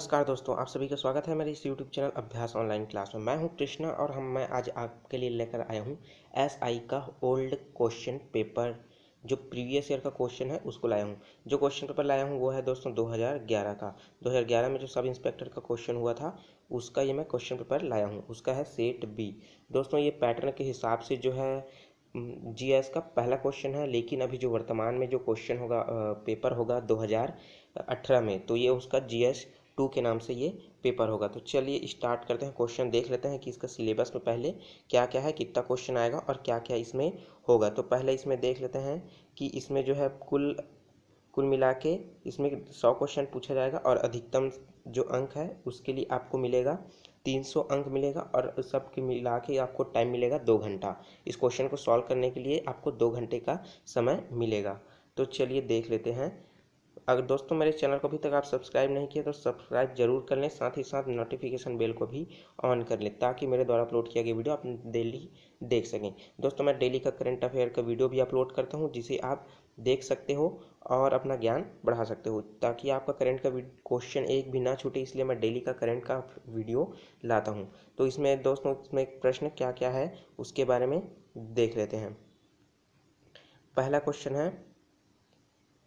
नमस्कार दोस्तों आप सभी का स्वागत है मेरे इस YouTube channel Abhyas online class में मैं हूं कृष्णा और हम मैं आज आपके लिए लेकर आया हूं आई का ओल्ड क्वेश्चन पेपर जो प्रीवियस ईयर का क्वेश्चन है उसको लाया हूं जो क्वेश्चन पेपर लाया हूं वो है दोस्तों 2011 का 2011 में जो सब इंस्पेक्टर का क्वेश्चन हुआ था उसका ये मैं क्वेश्चन पेपर लाया हूँ उसका है सेट बी दोस्तों ये पैटर्न के हिसाब से जो है जी का पहला क्वेश्चन है लेकिन अभी जो वर्तमान में जो क्वेश्चन होगा पेपर होगा दो में तो ये उसका जी टू के नाम से ये पेपर होगा तो चलिए स्टार्ट करते हैं क्वेश्चन देख लेते हैं कि इसका सिलेबस में पहले क्या क्या है कितना क्वेश्चन आएगा और क्या क्या इसमें होगा तो पहले इसमें देख लेते हैं कि इसमें जो है कुल कुल मिला के इसमें सौ क्वेश्चन पूछा जाएगा और अधिकतम जो अंक है उसके लिए आपको मिलेगा तीन सौ अंक मिलेगा और सब के मिला के आपको टाइम मिलेगा दो घंटा इस क्वेश्चन को सॉल्व करने के लिए आपको दो घंटे का समय मिलेगा तो चलिए देख लेते हैं अगर दोस्तों मेरे चैनल को अभी तक आप सब्सक्राइब नहीं किया तो सब्सक्राइब जरूर कर लें साथ ही साथ नोटिफिकेशन बेल को भी ऑन कर लें ताकि मेरे द्वारा अपलोड किया गया वीडियो आप डेली देख सकें दोस्तों मैं डेली का करंट अफेयर का वीडियो भी अपलोड करता हूँ जिसे आप देख सकते हो और अपना ज्ञान बढ़ा सकते हो ताकि आपका करंट का क्वेश्चन एक भी ना छूटे इसलिए मैं डेली का करंट का वीडियो लाता हूँ तो इसमें दोस्तों इसमें प्रश्न क्या क्या है उसके बारे में देख लेते हैं पहला क्वेश्चन है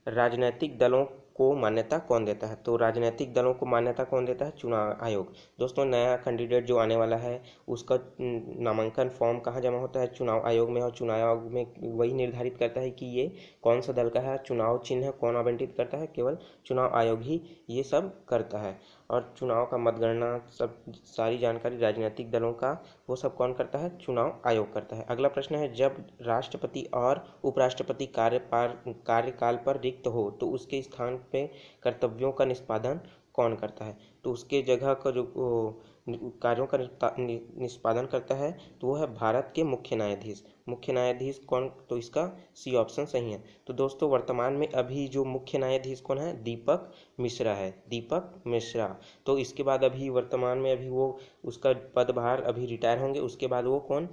राजनैतिक दलों को मान्यता कौन देता है तो राजनीतिक दलों को मान्यता कौन देता है चुनाव आयोग दोस्तों नया कैंडिडेट जो आने वाला है उसका नामांकन फॉर्म कहाँ जमा होता है चुनाव आयोग में और चुनाव आयोग में वही निर्धारित करता है कि ये कौन सा दल का है चुनाव चिन्ह कौन आवंटित करता है केवल चुनाव आयोग ही ये सब करता है और चुनाव का मतगणना सब सारी जानकारी राजनीतिक दलों का वो सब कौन करता है चुनाव आयोग करता है अगला प्रश्न है जब राष्ट्रपति और उपराष्ट्रपति कार्यपाल कार्यकाल पर रिक्त हो तो उसके स्थान पे कर्तव्यों का निष्पादन कौन करता है तो उसके जगह का जो कार्यों का निष्पादन करता है तो वो है भारत के मुख्य न्यायाधीश मुख्य न्यायाधीश कौन तो इसका सी ऑप्शन सही है तो दोस्तों वर्तमान में अभी जो मुख्य न्यायाधीश कौन है दीपक मिश्रा है दीपक मिश्रा तो इसके बाद अभी वर्तमान में अभी वो उसका पदभार अभी रिटायर होंगे उसके बाद वो कौन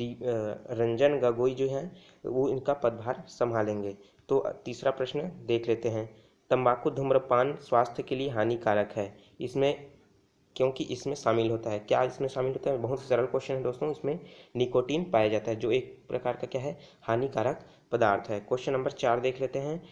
दी रंजन गगोई जो हैं वो इनका पदभार संभालेंगे तो तीसरा प्रश्न देख लेते हैं तंबाकू धूम्रपान स्वास्थ्य के लिए हानिकारक है इसमें क्योंकि इसमें शामिल होता है क्या इसमें शामिल होता है बहुत सरल क्वेश्चन है दोस्तों इसमें निकोटीन पाया जाता है जो एक प्रकार का क्या है हानिकारक पदार्थ है क्वेश्चन नंबर चार देख लेते हैं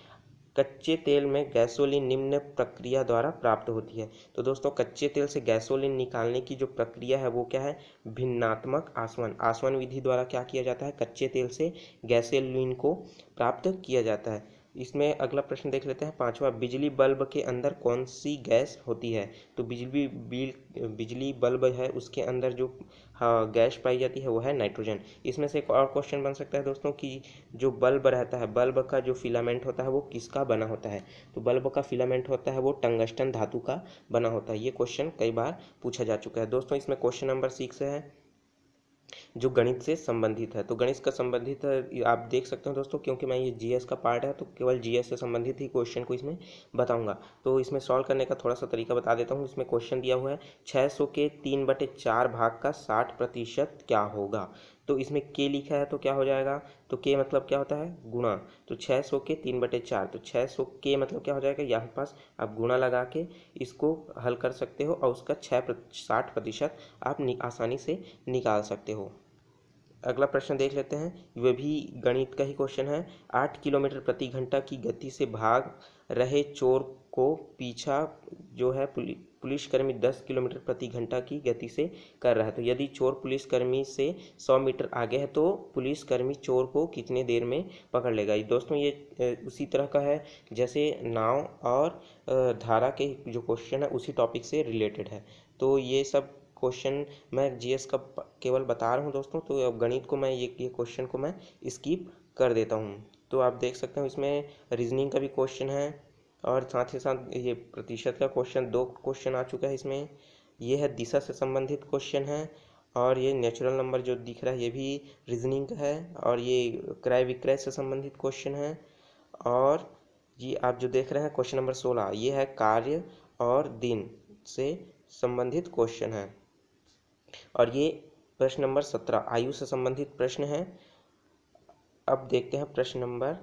कच्चे तेल में गैसोलीन निम्न प्रक्रिया द्वारा प्राप्त होती है तो दोस्तों कच्चे तेल से गैसोलीन निकालने की जो प्रक्रिया है वो क्या है भिन्नात्मक आसवन आसवन विधि द्वारा क्या किया जाता है कच्चे तेल से गैसोलीन को प्राप्त किया जाता है इसमें अगला प्रश्न देख लेते हैं पाँचवा बिजली बल्ब के अंदर कौन सी गैस होती है तो बिजली बिल बिजली बल्ब है उसके अंदर जो हाँ, गैस पाई जाती है वो है नाइट्रोजन इसमें से एक और क्वेश्चन बन सकता है दोस्तों कि जो बल्ब रहता है बल्ब का जो फिलामेंट होता है वो किसका बना होता है तो बल्ब का फिलामेंट होता है वो टंगस्टन धातु का बना होता है ये क्वेश्चन कई बार पूछा जा चुका है दोस्तों इसमें क्वेश्चन नंबर सिक्स है जो गणित से संबंधित है तो गणित का संबंधित आप देख सकते हो दोस्तों क्योंकि मैं ये जीएस का पार्ट है तो केवल जीएस से संबंधित ही क्वेश्चन को इसमें बताऊंगा तो इसमें सॉल्व करने का थोड़ा सा तरीका बता देता हूँ इसमें क्वेश्चन दिया हुआ है छः सौ के तीन बटे चार भाग का साठ प्रतिशत क्या होगा तो इसमें के लिखा है तो क्या हो जाएगा तो के मतलब क्या होता है गुणा तो छः सौ के तीन बटे चार तो छः सौ के मतलब क्या हो जाएगा यहाँ पास आप गुणा लगा के इसको हल कर सकते हो और उसका छः साठ प्रतिशत आप आसानी से निकाल सकते हो अगला प्रश्न देख लेते हैं वह भी गणित का ही क्वेश्चन है आठ किलोमीटर प्रति घंटा की गति से भाग रहे चोर को पीछा जो है पुलिस पुलिसकर्मी 10 किलोमीटर प्रति घंटा की गति से कर रहा है तो यदि चोर पुलिसकर्मी से 100 मीटर आगे है तो पुलिसकर्मी चोर को कितने देर में पकड़ लेगा दोस्तों ये उसी तरह का है जैसे नाव और धारा के जो क्वेश्चन है उसी टॉपिक से रिलेटेड है तो ये सब क्वेश्चन मैं जीएस का केवल बता रहा हूँ दोस्तों तो अब गणित को मैं ये ये क्वेश्चन को मैं स्किप कर देता हूँ तो आप देख सकते हो इसमें रीजनिंग का भी क्वेश्चन है और साथ ही साथ ये प्रतिशत का क्वेश्चन दो क्वेश्चन आ चुका है इसमें ये है दिशा से संबंधित क्वेश्चन है और ये नेचुरल नंबर जो दिख रहा है ये भी रीजनिंग का है और ये क्रय विक्रय से संबंधित क्वेश्चन है और ये आप जो देख रहे हैं क्वेश्चन नंबर सोलह ये है कार्य और दिन से संबंधित क्वेश्चन है और ये प्रश्न नंबर सत्रह आयु से संबंधित प्रश्न है अब देखते हैं प्रश्न नंबर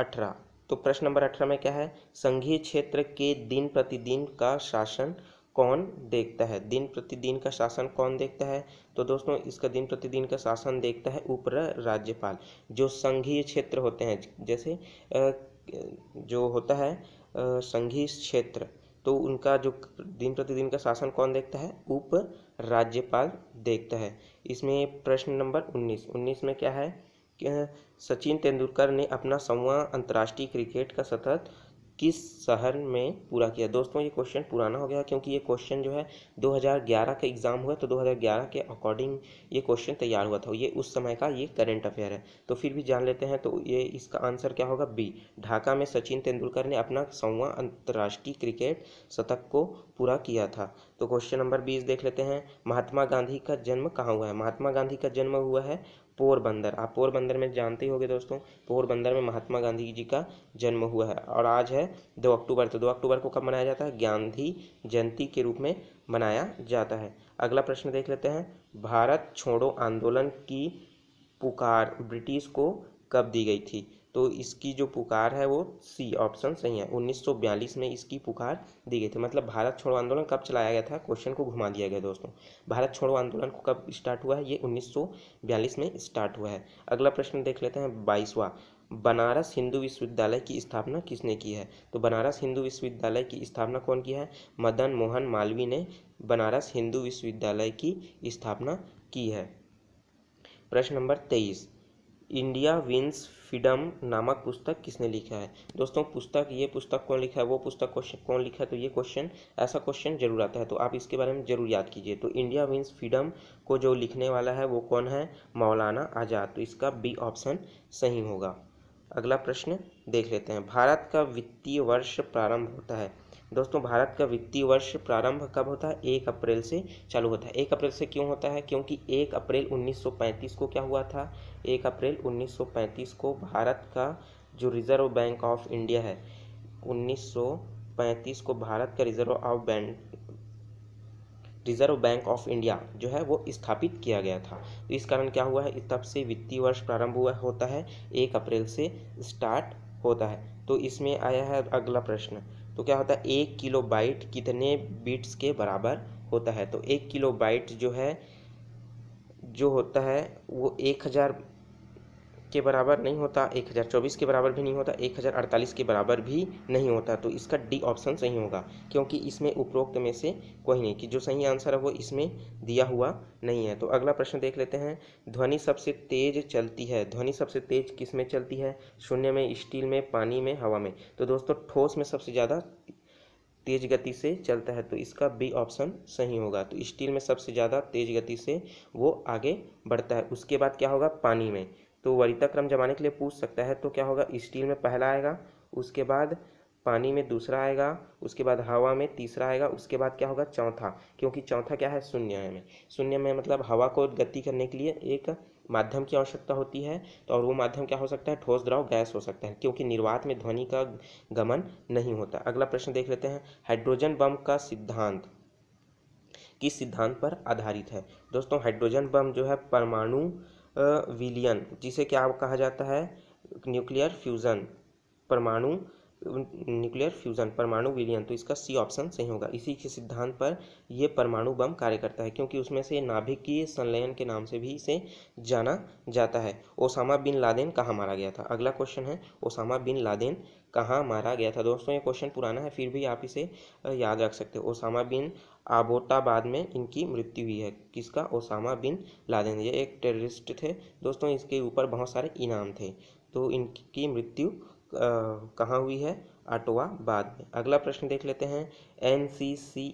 अठारह तो प्रश्न नंबर अठारह में क्या है संघीय क्षेत्र के दिन प्रतिदिन का शासन कौन देखता है दिन प्रतिदिन का शासन कौन देखता है तो दोस्तों इसका दिन प्रतिदिन का शासन देखता है उप राज्यपाल जो संघीय क्षेत्र होते हैं जैसे जो होता है संघीय क्षेत्र तो उनका जो दिन प्रतिदिन का शासन कौन देखता है उप राज्यपाल देखता है इसमें प्रश्न नंबर उन्नीस उन्नीस में क्या है सचिन तेंदुलकर ने अपना सौवा अंतर्राष्ट्रीय क्रिकेट का शतक किस शहर में पूरा किया दोस्तों ये क्वेश्चन पुराना हो गया क्योंकि ये क्वेश्चन जो है 2011 का एग्ज़ाम हुआ तो 2011 के अकॉर्डिंग ये क्वेश्चन तैयार हुआ था ये उस समय का ये करेंट अफेयर है तो फिर भी जान लेते हैं तो ये इसका आंसर क्या होगा बी ढाका में सचिन तेंदुलकर ने अपना सौवा अंतर्राष्ट्रीय क्रिकेट शतक को पूरा किया था तो क्वेश्चन नंबर बीस देख लेते हैं महात्मा गांधी का जन्म कहाँ हुआ है महात्मा गांधी का जन्म हुआ है पोरबंदर आप पोरबंदर में जानते ही होंगे दोस्तों पोरबंदर में महात्मा गांधी जी का जन्म हुआ है और आज है दो अक्टूबर तो दो अक्टूबर को कब मनाया जाता है गांधी जयंती के रूप में मनाया जाता है अगला प्रश्न देख लेते हैं भारत छोड़ो आंदोलन की पुकार ब्रिटिश को कब दी गई थी तो इसकी जो पुकार है वो सी ऑप्शन सही है 1942 में इसकी पुकार दी गई थी मतलब भारत छोड़ो आंदोलन कब चलाया गया था क्वेश्चन को घुमा दिया गया दोस्तों भारत छोड़ो आंदोलन को कब स्टार्ट हुआ है ये 1942 में स्टार्ट हुआ है अगला प्रश्न देख लेते हैं बाईसवा बनारस हिंदू विश्वविद्यालय की स्थापना किसने की है तो बनारस हिंदू विश्वविद्यालय की स्थापना कौन की है मदन मोहन मालवी ने बनारस हिंदू विश्वविद्यालय की स्थापना की है प्रश्न नंबर तेईस इंडिया विन्स फ्रीडम नामक पुस्तक किसने लिखा है दोस्तों पुस्तक ये पुस्तक कौन लिखा है वो पुस्तक क्वेश्चन कौन लिखा है तो ये क्वेश्चन ऐसा क्वेश्चन जरूर आता है तो आप इसके बारे में जरूर याद कीजिए तो इंडिया विन्स फ्रीडम को जो लिखने वाला है वो कौन है मौलाना आज़ाद तो इसका बी ऑप्शन सही होगा अगला प्रश्न देख लेते हैं भारत का वित्तीय वर्ष प्रारंभ होता है दोस्तों भारत का वित्तीय वर्ष प्रारंभ कब होता है एक अप्रैल से चालू होता है एक अप्रैल से क्यों होता है क्योंकि एक अप्रैल 1935 को क्या हुआ था एक अप्रैल 1935 को भारत का जो रिज़र्व बैंक ऑफ इंडिया है 1935 को भारत का reserve of bank reserve bank of India जो है वो स्थापित किया गया था तो इस कारण क्या हुआ है तब से वित्तीय वर्ष प्रारंभ हुआ होता है एक अप्रैल से स्टार्ट होता है तो इसमें आया है अगला प्रश्न तो क्या होता है एक किलो बाइट कितने बिट्स के बराबर होता है तो एक किलो बाइट जो है जो होता है वो एक हज़ार के बराबर नहीं होता एक हज़ार चौबीस के बराबर भी नहीं होता एक हज़ार अड़तालीस के बराबर भी नहीं होता तो इसका डी ऑप्शन सही होगा क्योंकि इसमें उपरोक्त में से कोई नहीं कि जो सही आंसर है वो इसमें दिया हुआ नहीं है तो अगला प्रश्न देख लेते हैं ध्वनि सबसे तेज़ चलती है ध्वनि सबसे तेज़ किस में चलती है शून्य में स्टील में पानी में हवा में तो दोस्तों ठोस में सबसे ज़्यादा तेज गति से चलता है तो इसका बी ऑप्शन सही होगा तो स्टील में सबसे ज़्यादा तेज गति से वो आगे बढ़ता है उसके बाद क्या होगा पानी में तो वरिता क्रम जमाने के लिए पूछ सकता है तो क्या होगा स्टील में पहला आएगा उसके बाद पानी में दूसरा आएगा उसके बाद हवा में तीसरा आएगा उसके बाद क्या होगा चौथा क्योंकि चौथा क्या है शून्य में शून्य में मतलब हवा को गति करने के लिए एक माध्यम की आवश्यकता होती है तो और वो माध्यम क्या हो सकता है ठोस द्रव गैस हो सकता है क्योंकि निर्वात में ध्वनि का गमन नहीं होता अगला प्रश्न देख लेते हैं हाइड्रोजन बम का सिद्धांत किस सिद्धांत पर आधारित है दोस्तों हाइड्रोजन बम जो है परमाणु विलियन जिसे क्या कहा जाता है न्यूक्लियर फ्यूज़न परमाणु न्यूक्लियर फ्यूज़न परमाणु विलियन तो इसका सी ऑप्शन सही होगा इसी के सिद्धांत पर यह परमाणु बम कार्य करता है क्योंकि उसमें से नाभिकीय संलयन के नाम से भी इसे जाना जाता है ओसामा बिन लादेन कहाँ मारा गया था अगला क्वेश्चन है ओसामा बिन लादेन कहाँ मारा गया था दोस्तों ये क्वेश्चन पुराना है फिर भी आप इसे याद रख सकते हो ओसामा बिन आबोटाबाद में इनकी मृत्यु हुई है किसका ओसामा बिन लादेन ये एक टेररिस्ट थे दोस्तों इसके ऊपर बहुत सारे इनाम थे तो इनकी मृत्यु कहाँ हुई है अटवा बाद में अगला प्रश्न देख लेते हैं N C C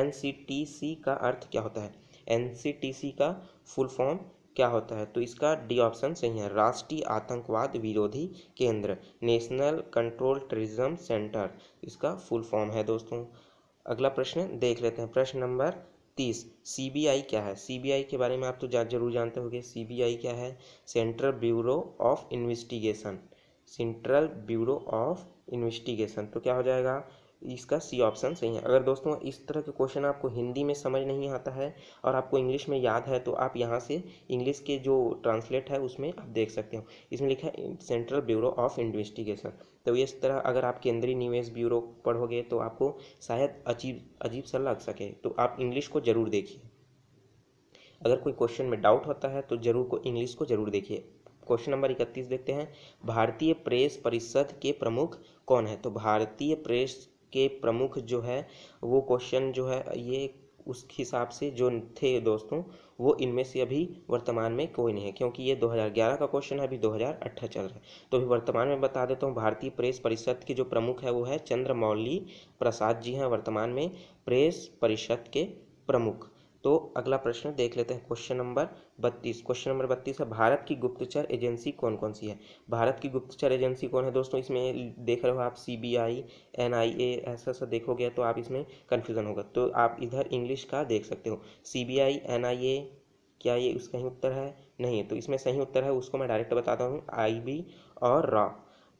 N C T C का अर्थ क्या होता है एन सी टी सी का फुल फॉर्म क्या होता है तो इसका डी ऑप्शन सही है राष्ट्रीय आतंकवाद विरोधी केंद्र नेशनल कंट्रोल टेरिज्म सेंटर इसका फुल फॉर्म है दोस्तों अगला प्रश्न देख लेते हैं प्रश्न नंबर तीस सी क्या है सी के बारे में आप तो जा जरूर जानते होंगे सी क्या है central bureau of investigation central bureau of investigation तो क्या हो जाएगा इसका सी ऑप्शन सही है अगर दोस्तों इस तरह के क्वेश्चन आपको हिंदी में समझ नहीं आता है और आपको इंग्लिश में याद है तो आप यहाँ से इंग्लिश के जो ट्रांसलेट है उसमें आप देख सकते हो इसमें लिखा है सेंट्रल ब्यूरो ऑफ इन्वेस्टिगेशन तो इस तरह अगर आप केंद्रीय निवेश ब्यूरो पढ़ोगे तो आपको शायद अजीब अजीब सा लग सके तो आप इंग्लिश को ज़रूर देखिए अगर कोई क्वेश्चन में डाउट होता है तो जरूर को इंग्लिश को जरूर देखिए क्वेश्चन नंबर इकतीस देखते हैं भारतीय प्रेस परिषद के प्रमुख कौन है तो भारतीय प्रेस के प्रमुख जो है वो क्वेश्चन जो है ये उस हिसाब से जो थे दोस्तों वो इनमें से अभी वर्तमान में कोई नहीं है क्योंकि ये 2011 का क्वेश्चन है अभी 2018 चल रहा है तो अभी वर्तमान में बता देता हूँ भारतीय प्रेस परिषद के जो प्रमुख है वो है चंद्रमौली प्रसाद जी हैं वर्तमान में प्रेस परिषद के प्रमुख तो अगला प्रश्न देख लेते हैं क्वेश्चन नंबर बत्तीस क्वेश्चन नंबर बत्तीस है भारत की गुप्तचर एजेंसी कौन कौन सी है भारत की गुप्तचर एजेंसी कौन है दोस्तों इसमें देख रहे हो आप सी बी आई एन आई ए ऐसा सा देखोगे तो आप इसमें कन्फ्यूज़न होगा तो आप इधर इंग्लिश का देख सकते हो सी बी आई एन आई ए क्या ये उसका ही उत्तर है नहीं तो इसमें सही उत्तर है उसको मैं डायरेक्ट बताता हूँ आई बी और रॉ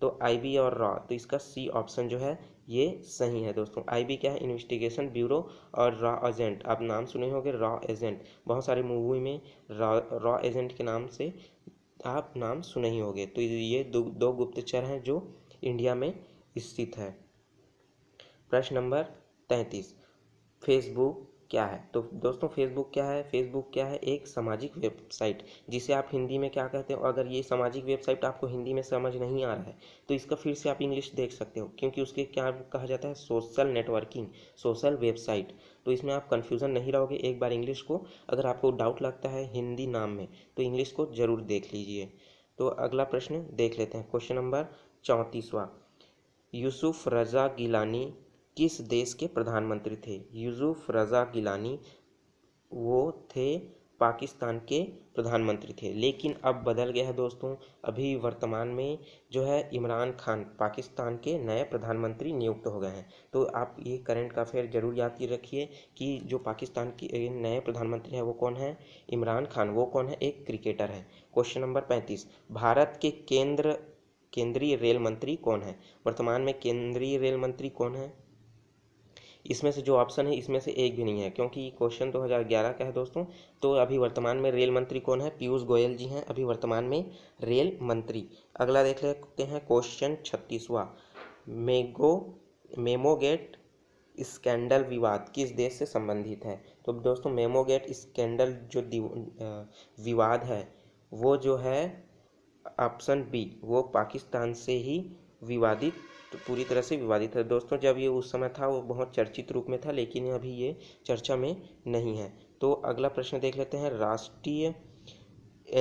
तो आई बी और रॉ तो इसका सी ऑप्शन जो है ये सही है दोस्तों आईबी क्या है इन्वेस्टिगेशन ब्यूरो और रॉ एजेंट आप नाम सुने होंगे रॉ एजेंट बहुत सारे मूवी में रॉ एजेंट के नाम से आप नाम सुने ही होंगे तो ये दो दो गुप्तचर हैं जो इंडिया में स्थित है प्रश्न नंबर तैंतीस फेसबुक क्या है तो दोस्तों फेसबुक क्या है फेसबुक क्या है एक सामाजिक वेबसाइट जिसे आप हिंदी में क्या कहते हो अगर ये सामाजिक वेबसाइट आपको हिंदी में समझ नहीं आ रहा है तो इसका फिर से आप इंग्लिश देख सकते हो क्योंकि उसके क्या कहा जाता है सोशल नेटवर्किंग सोशल वेबसाइट तो इसमें आप कन्फ्यूज़न नहीं रहोगे एक बार इंग्लिश को अगर आपको डाउट लगता है हिंदी नाम में तो इंग्लिश को ज़रूर देख लीजिए तो अगला प्रश्न देख लेते हैं क्वेश्चन नंबर चौंतीसवा यूसुफ रज़ा गिलानी किस देश के प्रधानमंत्री थे यूसुफ रज़ा गिलानी वो थे पाकिस्तान के प्रधानमंत्री थे लेकिन अब बदल गया है दोस्तों अभी वर्तमान में जो है इमरान खान पाकिस्तान के नए प्रधानमंत्री नियुक्त हो गए हैं तो आप ये करंट का अफेयर जरूर याद रखिए कि जो पाकिस्तान के नए प्रधानमंत्री हैं वो कौन है इमरान खान वो कौन है एक क्रिकेटर है क्वेश्चन नंबर पैंतीस भारत के केंद्र केंद्रीय रेल मंत्री कौन है वर्तमान में केंद्रीय रेल मंत्री कौन है इसमें से जो ऑप्शन है इसमें से एक भी नहीं है क्योंकि क्वेश्चन 2011 का है दोस्तों तो अभी वर्तमान में रेल मंत्री कौन है पीयूष गोयल जी हैं अभी वर्तमान में रेल मंत्री अगला देख लेते हैं क्वेश्चन छत्तीसवा मेगो मेमोगेट स्कैंडल विवाद किस देश से संबंधित है तो दोस्तों मेमोगेट स्कैंडल जो विवाद है वो जो है ऑप्शन बी वो पाकिस्तान से ही विवादित तो पूरी तरह से विवादित है दोस्तों जब ये उस समय था वो बहुत चर्चित रूप में था लेकिन अभी ये चर्चा में नहीं है तो अगला प्रश्न देख लेते हैं राष्ट्रीय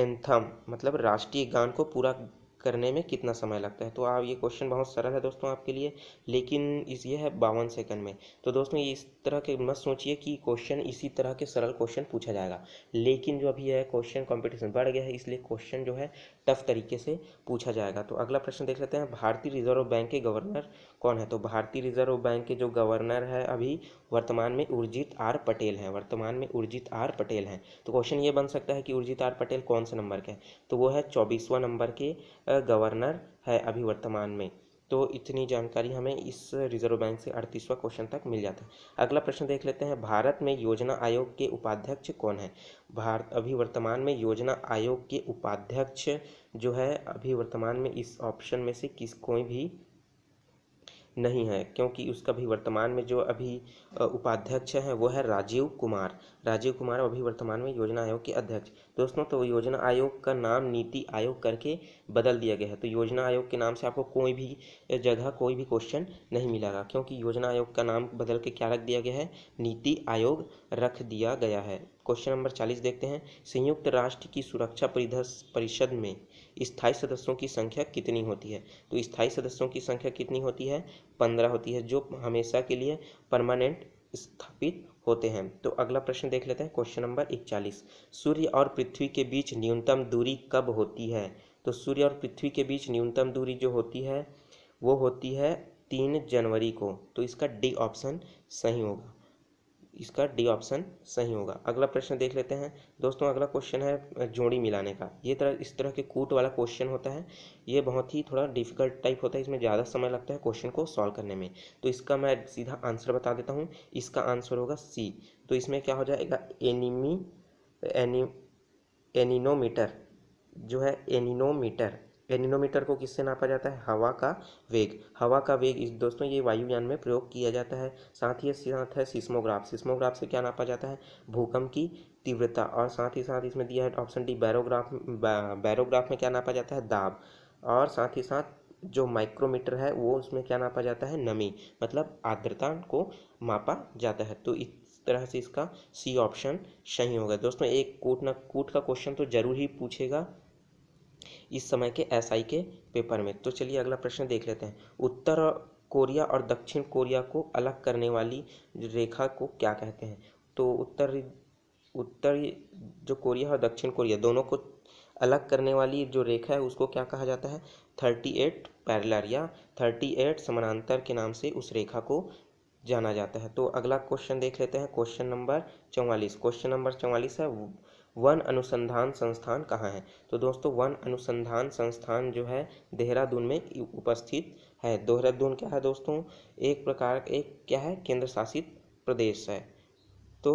एंथम मतलब राष्ट्रीय गान को पूरा करने में कितना समय लगता है तो आप ये क्वेश्चन बहुत सरल है दोस्तों आपके लिए लेकिन इस ये है बावन सेकंड में तो दोस्तों ये इस तरह के मत सोचिए कि क्वेश्चन इसी तरह के सरल क्वेश्चन पूछा जाएगा लेकिन जो अभी है क्वेश्चन कंपटीशन बढ़ गया है इसलिए क्वेश्चन जो है टफ तरीके से पूछा जाएगा तो अगला प्रश्न देख लेते हैं भारतीय रिजर्व बैंक के गवर्नर कौन है तो भारतीय रिजर्व बैंक के जो गवर्नर है अभी वर्तमान में उर्जित आर पटेल हैं वर्तमान में उर्जित आर पटेल हैं तो क्वेश्चन ये बन सकता है कि उर्जित आर पटेल कौन से नंबर के हैं तो वो है चौबीसवा नंबर के गवर्नर है अभी वर्तमान में तो इतनी जानकारी हमें इस रिजर्व बैंक से अड़तीसवां क्वेश्चन तक मिल जाता है अगला प्रश्न देख लेते हैं भारत में योजना आयोग के उपाध्यक्ष कौन है भारत अभी वर्तमान में योजना आयोग के उपाध्यक्ष जो है अभी वर्तमान में इस ऑप्शन में से किस कोई भी नहीं है क्योंकि उसका भी वर्तमान में जो अभी उपाध्यक्ष है वो है राजीव कुमार राजीव कुमार अभी वर्तमान में योजना आयोग के अध्यक्ष दोस्तों तो योजना आयोग का नाम नीति आयोग करके बदल दिया गया है तो योजना आयोग के नाम से आपको कोई भी जगह कोई भी क्वेश्चन नहीं मिलेगा क्योंकि योजना आयोग का नाम बदल के क्या रख दिया गया है नीति आयोग रख दिया गया है क्वेश्चन नंबर चालीस देखते हैं संयुक्त राष्ट्र की सुरक्षा परिषद में स्थायी सदस्यों की संख्या कितनी होती है तो स्थायी सदस्यों की संख्या कितनी होती है पंद्रह होती है जो हमेशा के लिए परमानेंट स्थापित होते हैं तो अगला प्रश्न देख लेते हैं क्वेश्चन नंबर इकचालीस सूर्य और पृथ्वी के बीच न्यूनतम दूरी कब होती है तो सूर्य और पृथ्वी के बीच न्यूनतम दूरी जो होती है वो होती है तीन जनवरी को तो इसका डी ऑप्शन सही होगा इसका डी ऑप्शन सही होगा अगला प्रश्न देख लेते हैं दोस्तों अगला क्वेश्चन है जोड़ी मिलाने का ये तरह इस तरह के कूट वाला क्वेश्चन होता है ये बहुत ही थोड़ा डिफिकल्ट टाइप होता है इसमें ज़्यादा समय लगता है क्वेश्चन को सॉल्व करने में तो इसका मैं सीधा आंसर बता देता हूँ इसका आंसर होगा सी तो इसमें क्या हो जाएगा एनिमी एनी एनिनोमीटर जो है एनिनोमीटर एनिनोमीटर को किससे नापा जाता है हवा का वेग हवा का वेग इस दोस्तों ये वायुयान में प्रयोग किया जाता है साथ ही साथ है सिस्मोग्राफ सिस्मोग्राफ से क्या नापा जाता है भूकंप की तीव्रता और साथ ही साथ इसमें दिया है ऑप्शन डी बैरोग्राफ बैरोग्राफ में क्या नापा जाता है दाब और साथ ही साथ जो माइक्रोमीटर है वो उसमें क्या नापा जाता है नमी मतलब आर्द्रता को मापा जाता है तो इस तरह से इसका सी ऑप्शन सही होगा दोस्तों एक कूट ना कूट का क्वेश्चन तो जरूर ही पूछेगा इस समय के एस SI के पेपर में तो चलिए अगला प्रश्न देख लेते हैं उत्तर कोरिया और दक्षिण कोरिया को अलग करने वाली रेखा को क्या कहते हैं तो उत्तर उत्तर जो कोरिया और दक्षिण कोरिया दोनों को अलग करने वाली जो रेखा है उसको क्या कहा जाता है थर्टी एट पैरलर या थर्टी एट समानांतर के नाम से उस रेखा को जाना जाता है तो अगला क्वेश्चन देख लेते हैं क्वेश्चन नंबर चौवालीस क्वेश्चन नंबर चौवालीस है वन अनुसंधान संस्थान कहाँ है तो दोस्तों वन अनुसंधान संस्थान जो है देहरादून में उपस्थित है देहरादून क्या है दोस्तों एक प्रकार एक क्या है केंद्र शासित प्रदेश है तो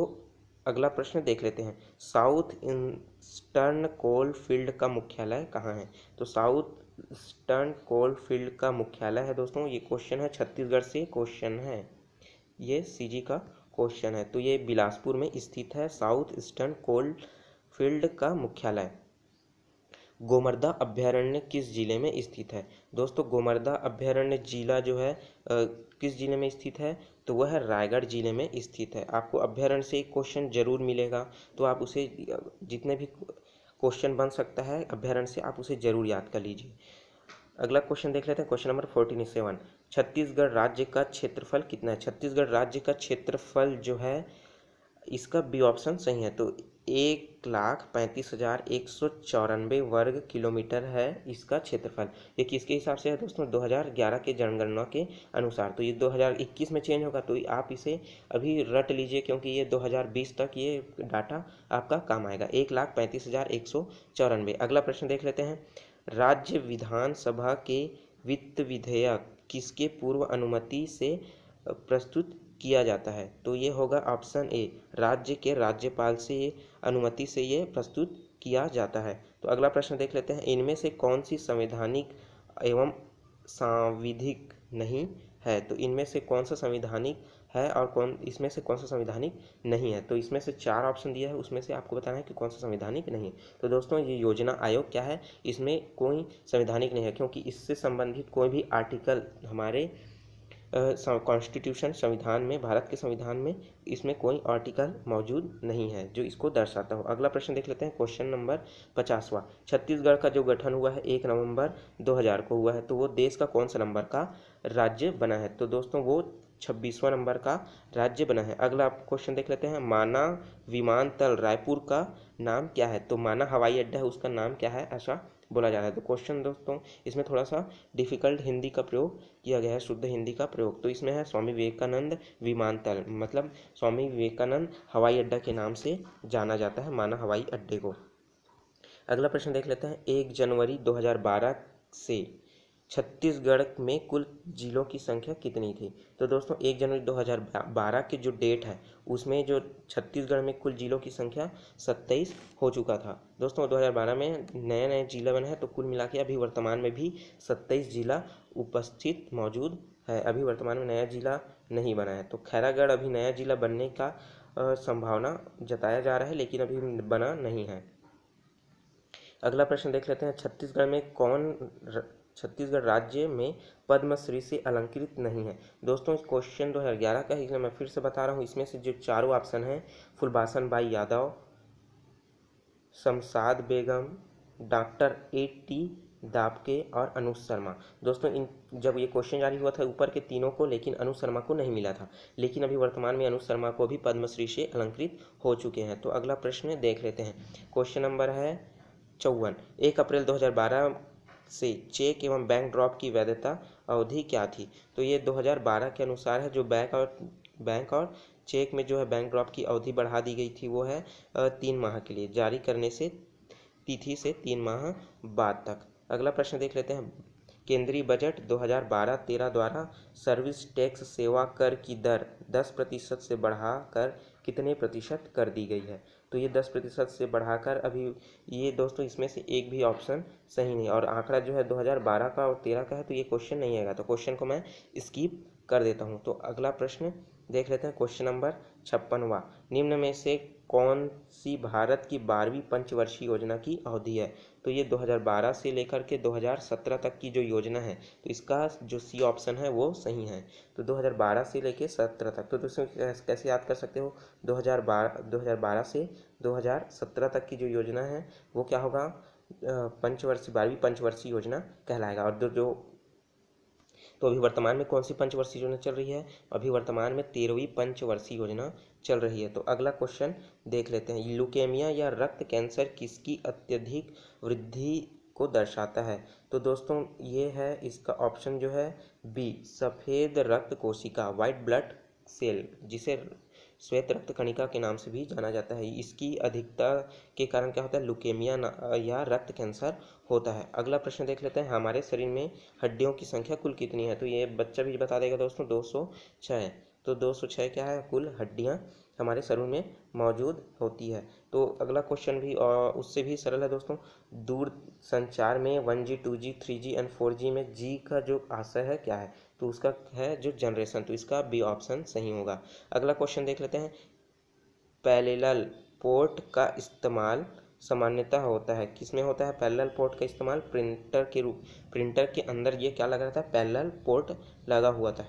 अगला प्रश्न देख लेते हैं साउथ ईस्टर्न कोल फील्ड का मुख्यालय कहाँ है तो साउथ ईस्टर्न कोल फील्ड का मुख्यालय है दोस्तों ये क्वेश्चन है छत्तीसगढ़ से क्वेश्चन है ये सीजी का क्वेश्चन है तो ये बिलासपुर में स्थित है साउथ ईस्टर्न कोल्ड फील्ड का मुख्यालय गोमर्दा अभ्यारण्य किस जिले में स्थित है दोस्तों गोमर्दा अभ्यारण्य जिला जो है किस जिले में स्थित है तो वह रायगढ़ जिले में स्थित है आपको अभ्यारण्य से एक क्वेश्चन जरूर मिलेगा तो आप उसे जितने भी क्वेश्चन बन सकता है अभ्यारण्य से आप उसे जरूर याद कर लीजिए अगला क्वेश्चन देख लेते हैं question number fourteen seven Chhattisgarh राज्य का क्षेत्रफल कितना है छत्तीसगढ़ राज्य का क्षेत्रफल जो है इसका बी ऑप्शन सही है तो एक लाख पैंतीस हज़ार एक सौ चौरानवे वर्ग किलोमीटर है इसका क्षेत्रफल ये किसके हिसाब से है दोस्तों 2011 के जनगणना के अनुसार तो ये 2021 में चेंज होगा तो आप इसे अभी रट लीजिए क्योंकि ये 2020 तक ये डाटा आपका काम आएगा एक लाख पैंतीस हज़ार एक सौ चौरानवे अगला प्रश्न देख लेते हैं राज्य विधानसभा के वित्त विधेयक किसके पूर्व अनुमति से प्रस्तुत किया जाता है तो ये होगा ऑप्शन ए राज्य के राज्यपाल से ये अनुमति से ये प्रस्तुत किया जाता है तो अगला प्रश्न देख लेते हैं इनमें से कौन सी संवैधानिक एवं सांविधिक नहीं है तो इनमें से कौन सा संवैधानिक है और कौन इसमें से कौन सा संवैधानिक नहीं है तो इसमें से चार ऑप्शन दिया है उसमें से आपको बताना है कि कौन सा संवैधानिक नहीं है तो दोस्तों ये योजना आयोग क्या है इसमें कोई संवैधानिक नहीं है क्योंकि इससे संबंधित कोई भी आर्टिकल हमारे कॉन्स्टिट्यूशन संविधान में भारत के संविधान में इसमें कोई आर्टिकल मौजूद नहीं है जो इसको दर्शाता हो अगला प्रश्न देख लेते हैं क्वेश्चन नंबर पचासवा छत्तीसगढ़ का जो गठन हुआ है एक नवंबर 2000 को हुआ है तो वो देश का कौन सा नंबर का राज्य बना है तो दोस्तों वो छब्बीसवां नंबर का राज्य बना है अगला क्वेश्चन देख लेते हैं माना विमानतल रायपुर का नाम क्या है तो माना हवाई अड्डा है उसका नाम क्या है ऐसा बोला जा रहा है तो क्वेश्चन दोस्तों इसमें थोड़ा सा डिफिकल्ट हिंदी का प्रयोग किया गया है शुद्ध हिंदी का प्रयोग तो इसमें है स्वामी विवेकानंद विमानतल मतलब स्वामी विवेकानंद हवाई अड्डा के नाम से जाना जाता है माना हवाई अड्डे को अगला प्रश्न देख लेते हैं एक जनवरी 2012 से छत्तीसगढ़ में कुल ज़िलों की संख्या कितनी थी तो दोस्तों एक जनवरी दो हज़ार बारह जो डेट है उसमें जो छत्तीसगढ़ में कुल ज़िलों की संख्या सत्ताईस हो चुका था दोस्तों दो हज़ार बारह में नए नए ज़िला बने हैं तो कुल मिला के अभी वर्तमान में भी सत्ताईस ज़िला उपस्थित मौजूद है अभी वर्तमान में नया ज़िला नहीं बना है तो खैरागढ़ अभी नया ज़िला बनने का संभावना जताया जा रहा है लेकिन अभी बना नहीं है अगला प्रश्न देख लेते हैं छत्तीसगढ़ में कौन र... छत्तीसगढ़ राज्य में पद्मश्री से अलंकृत नहीं है दोस्तों इस क्वेश्चन ग्यारह का है इसलिए मैं फिर से बता रहा हूँ इसमें से जो चारों ऑप्शन हैं Phulbasan Bai Yadav Shamshad Begum doctor A T Dapke और अनुज शर्मा दोस्तों इन जब ये क्वेश्चन जारी हुआ था ऊपर के तीनों को लेकिन अनुज शर्मा को नहीं मिला था लेकिन अभी वर्तमान में अनुज शर्मा को भी पद्मश्री से अलंकृत हो चुके हैं तो अगला प्रश्न देख लेते हैं क्वेश्चन नंबर है चौवन एक अप्रैल 2012 से चेक एवं बैंक ड्रॉप की वैधता अवधि क्या थी तो ये 2012 के अनुसार है जो बैंक और बैंक और चेक में जो है बैंक ड्रॉप की अवधि बढ़ा दी गई थी वो है तीन माह के लिए जारी करने से तिथि से तीन माह बाद तक अगला प्रश्न देख लेते हैं केंद्रीय बजट 2012-13 द्वारा सर्विस टैक्स सेवा कर की दर 10 प्रतिशत से बढ़ाकर कितने प्रतिशत कर दी गई है तो ये दस प्रतिशत से बढ़ाकर अभी ये दोस्तों इसमें से एक भी ऑप्शन सही नहीं और आंकड़ा जो है 2012 का और 13 का है तो ये क्वेश्चन नहीं आएगा तो क्वेश्चन को मैं स्कीप कर देता हूँ तो अगला प्रश्न देख लेते हैं क्वेश्चन नंबर छप्पनवा निम्न में से कौन सी भारत की बारहवीं पंचवर्षीय योजना की अवधि है तो ये 2012 से लेकर के 2017 तक की जो योजना है तो इसका जो सी ऑप्शन है वो सही है तो 2012 से लेकर सत्रह तक तो दोस्तों कैसे याद कर सकते हो 2012 2012 से 2017 तक की जो योजना है वो क्या होगा पंचवर्षीय बारहवीं पंचवर्षीय योजना कहलाएगा और जो तो अभी वर्तमान में कौन सी पंचवर्षीय योजना चल रही है अभी वर्तमान में तेरहवीं पंचवर्षीय योजना चल रही है तो अगला क्वेश्चन देख लेते हैं लुकेमिया या रक्त कैंसर किसकी अत्यधिक वृद्धि को दर्शाता है तो दोस्तों ये है इसका ऑप्शन जो है बी सफ़ेद रक्त कोशिका वाइट ब्लड सेल जिसे श्वेत रक्त कणिका के नाम से भी जाना जाता है इसकी अधिकता के कारण क्या होता है लुकेमिया या रक्त कैंसर होता है अगला प्रश्न देख लेते हैं हमारे शरीर में हड्डियों की संख्या कुल कितनी है तो ये बच्चा भी बता देगा दोस्तों दो सौ छः तो दो सौ छः क्या है कुल हड्डियाँ हमारे शरीर में मौजूद होती है तो अगला क्वेश्चन भी उससे भी सरल है दोस्तों दूर संचार में one G two G three G and four G में जी का जो आशय है क्या है तो उसका है जो जनरेशन तो इसका बी ऑप्शन सही होगा अगला क्वेश्चन देख लेते हैं पैरेलल पोर्ट का इस्तेमाल सामान्यतः होता है किसमें होता है पैरेलल पोर्ट का इस्तेमाल प्रिंटर के रूप प्रिंटर के अंदर ये क्या लगा रहता है पैरेलल पोर्ट लगा हुआ था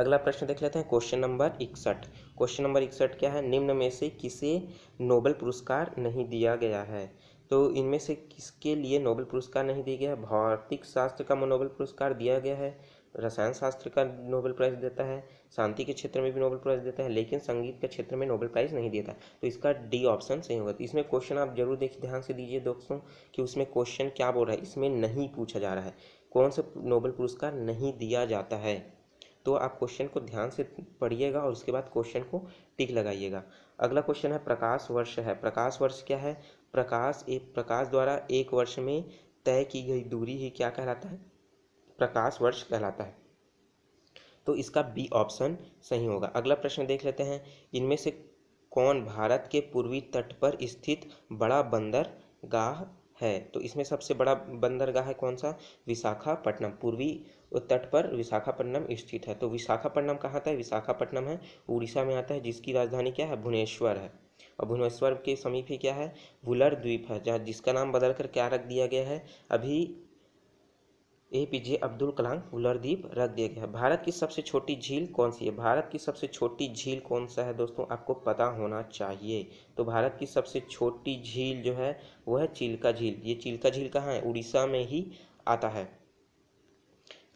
अगला प्रश्न देख लेते हैं क्वेश्चन नंबर इकसठ क्वेश्चन नंबर इकसठ क्या है निम्न में से किसे नोबेल पुरस्कार नहीं दिया गया है तो इनमें से किसके लिए नोबेल पुरस्कार नहीं दिया गया है भौतिक शास्त्र का नोबेल पुरस्कार दिया गया है रसायन शास्त्र का नोबेल प्राइज़ देता है शांति के क्षेत्र में भी नोबेल प्राइज़ देता है लेकिन संगीत के क्षेत्र में नोबेल प्राइज़ नहीं देता तो इसका डी ऑप्शन सही होगा तो इसमें क्वेश्चन आप जरूर देखिए ध्यान से दीजिए दोस्तों कि उसमें क्वेश्चन क्या बोल रहा है इसमें नहीं पूछा जा रहा है कौन सा नोबेल पुरस्कार नहीं दिया जाता है तो आप क्वेश्चन को ध्यान से पढ़िएगा और उसके बाद क्वेश्चन को टिक लगाइएगा अगला क्वेश्चन है प्रकाश वर्ष है प्रकाश वर्ष क्या है प्रकाश एक प्रकाश द्वारा एक वर्ष में तय की गई दूरी ही क्या कहलाता है प्रकाश वर्ष कहलाता है तो इसका बी ऑप्शन सही होगा अगला प्रश्न देख लेते हैं इनमें से कौन भारत के पूर्वी तट पर स्थित बड़ा बंदरगाह है तो इसमें सबसे बड़ा बंदरगाह है कौन सा विशाखापट्टनम पूर्वी तट पर विशाखापट्टनम स्थित है तो विशाखापट्टनम कहाँ आता है विशाखापट्टनम है उड़ीसा में आता है जिसकी राजधानी क्या है भुवनेश्वर है और भुवनेश्वर के समीप ही क्या है वुलर द्वीप है जहाँ जिसका नाम बदल कर क्या रख दिया गया है अभी A P J Abdul Kalam Wular द्वीप रख दिया गया है भारत की सबसे छोटी झील कौन सी है भारत की सबसे छोटी झील कौन सा है दोस्तों आपको पता होना चाहिए तो भारत की सबसे छोटी झील जो है वह है चिल्का झील ये चिल्का झील कहाँ है उड़ीसा में ही आता है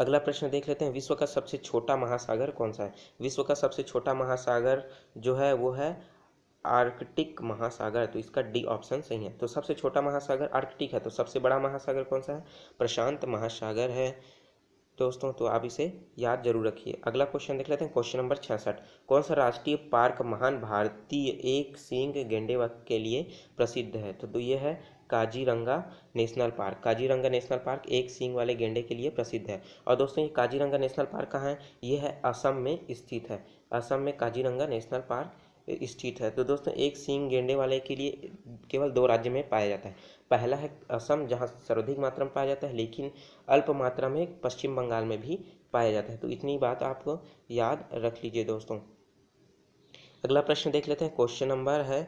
अगला प्रश्न देख लेते हैं विश्व का सबसे छोटा महासागर कौन सा है विश्व का सबसे छोटा महासागर जो है वो है आर्कटिक महासागर तो इसका डी ऑप्शन सही है तो सबसे छोटा महासागर आर्कटिक है तो सबसे बड़ा महासागर कौन सा है प्रशांत महासागर है दोस्तों तो आप इसे याद जरूर रखिए अगला क्वेश्चन देख लेते हैं क्वेश्चन नंबर छियासठ कौन सा राष्ट्रीय पार्क महान भारतीय एक सिंह गेंडे के लिए प्रसिद्ध है तो, यह तो ये है Kaziranga national park Kaziranga national park एक सींग वाले गेंडे के लिए प्रसिद्ध है और दोस्तों ये काजीरंगा नेशनल पार्क कहाँ है ये है असम में स्थित है असम में काजीरंगा नेशनल पार्क स्थित है तो दोस्तों एक सींग गेंडे वाले के लिए केवल दो राज्य में पाया जाता है पहला है असम जहाँ सर्वाधिक मात्रा में पाया जाता है लेकिन अल्प मात्रा में पश्चिम बंगाल में भी पाया जाता है तो इतनी बात आपको याद रख लीजिए दोस्तों अगला प्रश्न देख लेते हैं क्वेश्चन नंबर है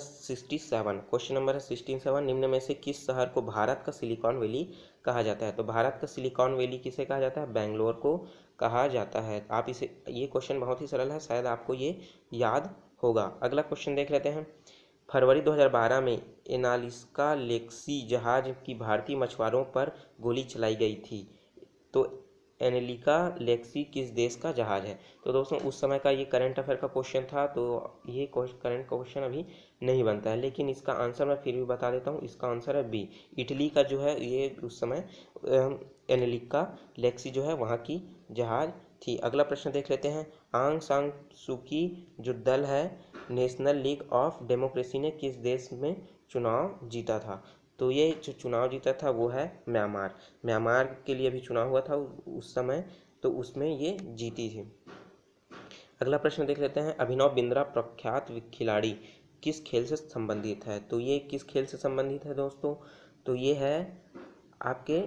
सिक्सटी सेवन क्वेश्चन नंबर है सिक्सटी सेवन निम्न में से किस शहर को भारत का सिलिकॉन वैली कहा जाता है तो भारत का सिलिकॉन वैली किसे कहा जाता है बेंगलोर को कहा जाता है आप इसे ये क्वेश्चन बहुत ही सरल है शायद आपको ये याद होगा अगला क्वेश्चन देख लेते हैं फरवरी 2012 में एनालिस्का लेक्सी जहाज की भारतीय मछुआरों पर गोली चलाई गई थी तो एनलिका लेक्सी किस देश का जहाज़ है तो दोस्तों उस समय का ये करंट अफेयर का क्वेश्चन था तो ये करंट क्वेश्चन अभी नहीं बनता है लेकिन इसका आंसर मैं फिर भी बता देता हूँ इसका आंसर है बी इटली का जो है ये उस समय एनलिका लेक्सी जो है वहाँ की जहाज़ थी अगला प्रश्न देख लेते हैं आंग सांग सुकी जो दल है नेशनल लीग ऑफ डेमोक्रेसी ने किस देश में चुनाव जीता था तो ये जो चुनाव जीता था वो है म्यांमार म्यांमार के लिए भी चुनाव हुआ था उस समय तो उसमें ये जीती थी अगला प्रश्न देख लेते हैं अभिनव बिंद्रा प्रख्यात खिलाड़ी किस खेल से संबंधित है तो ये किस खेल से संबंधित है दोस्तों तो ये है आपके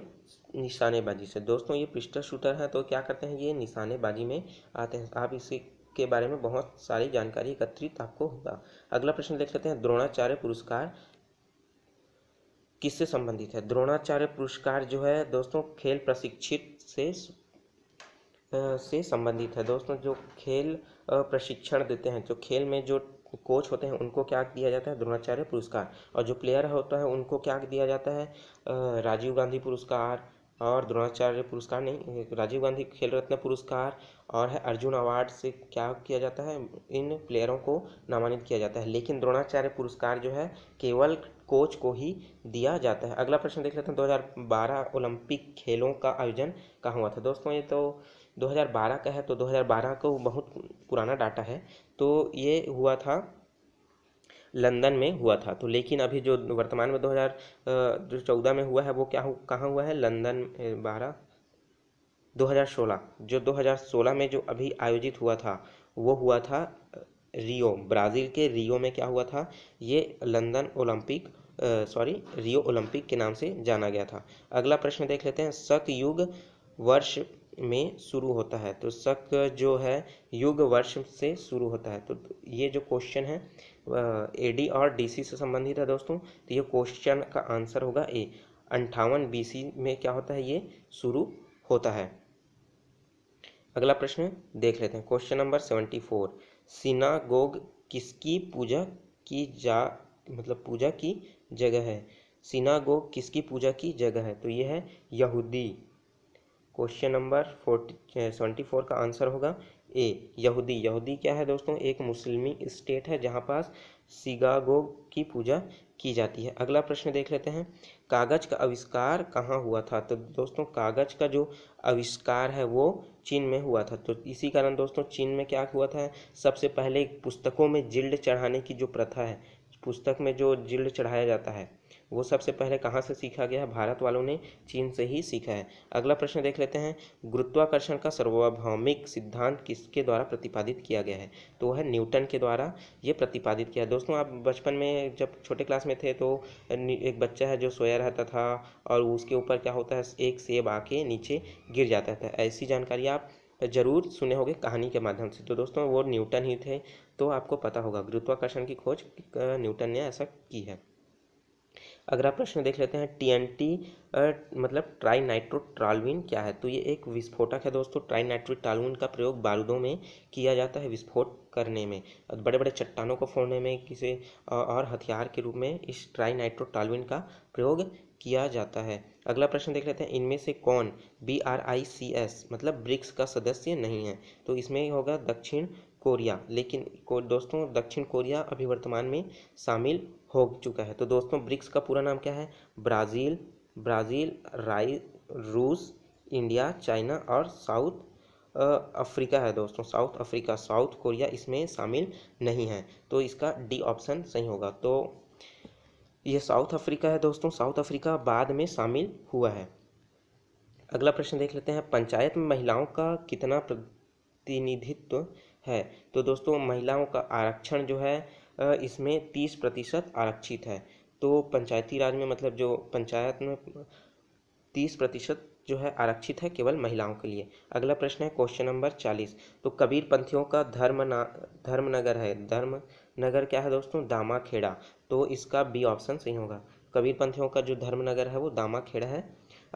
निशानेबाजी से दोस्तों ये पिस्टल शूटर हैं तो क्या करते हैं ये निशानेबाजी में आते हैं आप इसी के बारे में बहुत सारी जानकारी एकत्रित आपको होगा अगला प्रश्न देख लेते हैं द्रोणाचार्य पुरस्कार किससे संबंधित है द्रोणाचार्य पुरस्कार जो है दोस्तों खेल प्रशिक्षित से से संबंधित है दोस्तों जो खेल प्रशिक्षण देते हैं जो खेल में जो कोच होते हैं उनको क्या दिया जाता है द्रोणाचार्य पुरस्कार और जो प्लेयर होता है उनको क्या दिया जाता है राजीव गांधी पुरस्कार और द्रोणाचार्य पुरस्कार नहीं राजीव गांधी खेल रत्न पुरस्कार और है अर्जुन अवार्ड से क्या किया जाता है इन प्लेयरों को नामानित किया जाता है लेकिन द्रोणाचार्य पुरस्कार जो है केवल कोच को ही दिया जाता है अगला प्रश्न देख लेते हैं 2012 ओलंपिक खेलों का आयोजन कहाँ हुआ था दोस्तों ये तो 2012 का है तो 2012 को बहुत पुराना डाटा है तो ये हुआ था लंदन में हुआ था तो लेकिन अभी जो वर्तमान में दो हज़ार चौदह में हुआ है वो क्या कहाँ हुआ है लंदन बारह 2016 जो 2016 में जो अभी आयोजित हुआ था वो हुआ था रियो ब्राज़ील के रियो में क्या हुआ था ये London Olympic sorry Rio Olympic के नाम से जाना गया था अगला प्रश्न देख लेते हैं सतयुग वर्ष में शुरू होता है तो शक जो है युग वर्ष से शुरू होता है तो ये जो क्वेश्चन है ए डी और डी सी से संबंधित है दोस्तों तो ये क्वेश्चन का आंसर होगा ए अंठावन बी सी में क्या होता है ये शुरू होता है अगला प्रश्न देख लेते हैं क्वेश्चन नंबर सेवेंटी फोर गोग किसकी पूजा की जा मतलब पूजा की जगह है गोग किसकी पूजा की जगह है तो ये है यहूदी question number forty seventy four का आंसर होगा ए यहूदी यहूदी क्या है दोस्तों एक मुस्लिमी स्टेट है जहाँ पास सिगागो की पूजा की जाती है अगला प्रश्न देख लेते हैं कागज़ का आविष्कार कहाँ हुआ था तो दोस्तों कागज़ का जो आविष्कार है वो चीन में हुआ था तो इसी कारण दोस्तों चीन में क्या हुआ था सबसे पहले पुस्तकों में जिल्ड चढ़ाने की जो प्रथा है पुस्तक में जो जिल्ड चढ़ाया जाता है वो सबसे पहले कहाँ से सीखा गया है भारत वालों ने चीन से ही सीखा है अगला प्रश्न देख लेते हैं गुरुत्वाकर्षण का सार्वभौमिक सिद्धांत किसके द्वारा प्रतिपादित किया गया है तो वह न्यूटन के द्वारा ये प्रतिपादित किया दोस्तों आप बचपन में जब छोटे क्लास में थे तो एक बच्चा है जो सोया रहता था और उसके ऊपर क्या होता है एक सेब आके नीचे गिर जाता था ऐसी जानकारी आप जरूर सुने होंगे कहानी के माध्यम से तो दोस्तों वो न्यूटन ही थे तो आपको पता होगा गुरुत्वाकर्षण की खोज न्यूटन ने ऐसा की है अगला प्रश्न देख लेते हैं टी एन टी मतलब ट्राई नाइट्रोट्रालविन क्या है तो ये एक विस्फोटक है दोस्तों ट्राई नाइट्रोट्रालविन का प्रयोग बारूदों में किया जाता है विस्फोट करने में बड़े बड़े चट्टानों को फोड़ने में किसी और हथियार के रूप में इस ट्राई नाइट्रोट्रालविन का प्रयोग किया जाता है अगला प्रश्न देख लेते हैं इनमें से कौन B R I C S मतलब ब्रिक्स का सदस्य नहीं है तो इसमें होगा दक्षिण कोरिया लेकिन को दोस्तों दक्षिण कोरिया अभी वर्तमान में शामिल हो चुका है तो दोस्तों ब्रिक्स का पूरा नाम क्या है ब्राज़ील ब्राज़ील राइ रूस इंडिया चाइना और साउथ अफ्रीका है दोस्तों साउथ अफ्रीका साउथ कोरिया इसमें शामिल नहीं है तो इसका डी ऑप्शन सही होगा तो यह साउथ अफ्रीका है दोस्तों साउथ अफ्रीका बाद में शामिल हुआ है अगला प्रश्न देख लेते हैं पंचायत में महिलाओं का कितना प्रतिनिधित्व है तो दोस्तों महिलाओं का आरक्षण जो है इसमें तीस प्रतिशत आरक्षित है तो पंचायती राज में मतलब जो पंचायत में तीस प्रतिशत जो है आरक्षित है केवल महिलाओं के लिए अगला प्रश्न है क्वेश्चन नंबर चालीस तो कबीर पंथियों का धर्म ना धर्म नगर है धर्म नगर क्या है दोस्तों दामा खेड़ा तो इसका बी ऑप्शन सही होगा कबीर पंथियों का जो धर्मनगर है वो दामा खेड़ा है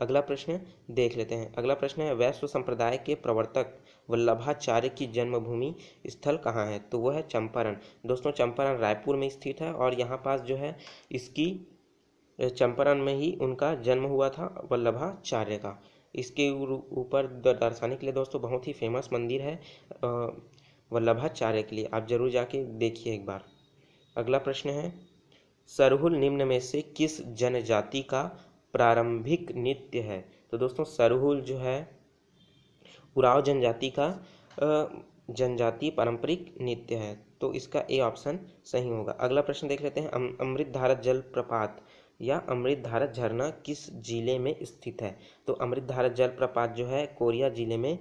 अगला प्रश्न देख लेते हैं अगला प्रश्न है वैश्व संप्रदाय के प्रवर्तक वल्लभाचार्य की जन्मभूमि स्थल कहाँ है तो वह है चंपारण दोस्तों चंपारण रायपुर में स्थित है और यहाँ पास जो है इसकी चंपारण में ही उनका जन्म हुआ था वल्लभाचार्य का इसके ऊपर दर्शाने के लिए दोस्तों बहुत ही फेमस मंदिर है वल्लभाचार्य के लिए आप जरूर जाके देखिए एक बार अगला प्रश्न है सरहुल निम्न में से किस जनजाति का प्रारंभिक नृत्य है तो दोस्तों सरहुल जो है उराव जनजाति का जनजाति पारंपरिक नृत्य है तो इसका ए ऑप्शन सही होगा अगला प्रश्न देख लेते हैं अम, अमृत धारत प्रपात या अमृत धारत झरना किस जिले में स्थित है तो अमृत धारत प्रपात जो है कोरिया जिले में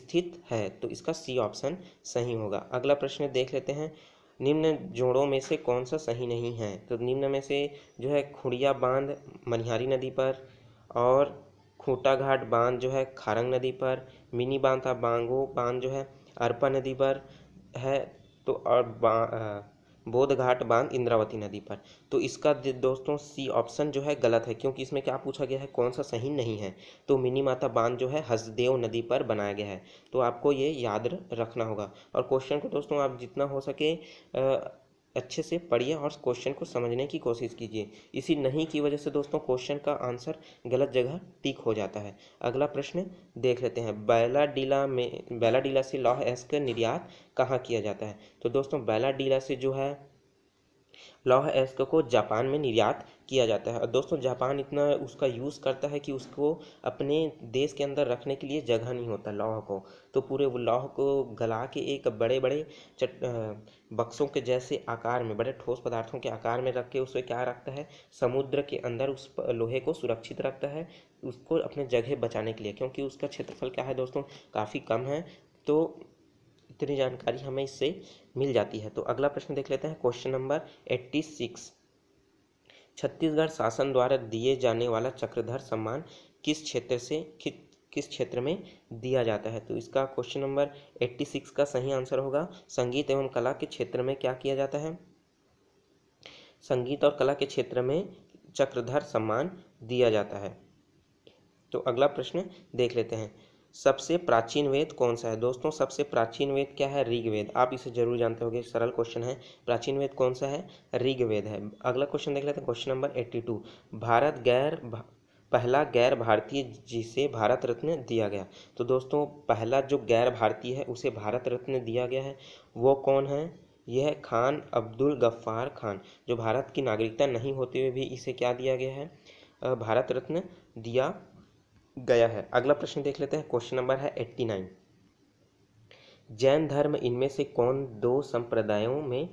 स्थित है तो इसका सी ऑप्शन सही होगा अगला प्रश्न देख लेते हैं निम्न जोड़ों में से कौन सा सही नहीं है तो निम्न में से जो है खुड़िया बांध मनिहारी नदी पर और खूटाघाट बांध जो है खारंग नदी पर मिनी बांध था बांगो बांध जो है अरपा नदी पर है तो और बोध घाट बांध इंद्रावती नदी पर तो इसका दोस्तों सी ऑप्शन जो है गलत है क्योंकि इसमें क्या पूछा गया है कौन सा सही नहीं है तो मिनी माता बांध जो है हसदेव नदी पर बनाया गया है तो आपको ये याद रखना होगा और क्वेश्चन को दोस्तों आप जितना हो सके आ, अच्छे से पढ़िए और क्वेश्चन को समझने की कोशिश कीजिए इसी नहीं की वजह से दोस्तों क्वेश्चन का आंसर गलत जगह टिक हो जाता है अगला प्रश्न देख लेते हैं बैलाडीला में डीला से लौह एस्क निर्यात कहाँ किया जाता है तो दोस्तों बैला डीला से जो है लौह अयस्क को जापान में निर्यात किया जाता है और दोस्तों जापान इतना उसका यूज़ करता है कि उसको अपने देश के अंदर रखने के लिए जगह नहीं होता लौह को तो पूरे वो लौह को गला के एक बड़े बड़े चट बक्सों के जैसे आकार में बड़े ठोस पदार्थों के आकार में रख के उसे क्या रखता है समुद्र के अंदर उस लोहे को सुरक्षित रखता है उसको अपने जगह बचाने के लिए क्योंकि उसका क्षेत्रफल क्या है दोस्तों काफ़ी कम है तो इतनी जानकारी हमें इससे मिल जाती है तो अगला प्रश्न देख लेते हैं question number eighty six Chhattisgarh शासन द्वारा दिए जाने वाला चक्रधर सम्मान किस क्षेत्र से किस क्षेत्र में दिया जाता है तो इसका क्वेश्चन नंबर एट्टी सिक्स का सही आंसर होगा संगीत एवं कला के क्षेत्र में क्या किया जाता है संगीत और कला के क्षेत्र में चक्रधर सम्मान दिया जाता है तो अगला प्रश्न देख लेते हैं सबसे प्राचीन वेद कौन सा है दोस्तों सबसे प्राचीन वेद क्या है ऋग्वेद आप इसे जरूर जानते होंगे सरल क्वेश्चन है प्राचीन वेद कौन सा है ऋग्वेद है अगला क्वेश्चन देख लेते हैं question number eighty two Bharat गैर भा... पहला गैर भारतीय जिसे भारत रत्न दिया गया तो दोस्तों पहला जो गैर भारतीय है उसे भारत रत्न दिया गया है वो कौन है यह खान अब्दुल गफ्फार खान जो भारत की नागरिकता नहीं होते हुए भी इसे क्या दिया गया है भारत रत्न दिया गया है अगला प्रश्न देख लेते हैं क्वेश्चन नंबर है एट्टी नाइन जैन धर्म इनमें से कौन दो संप्रदायों में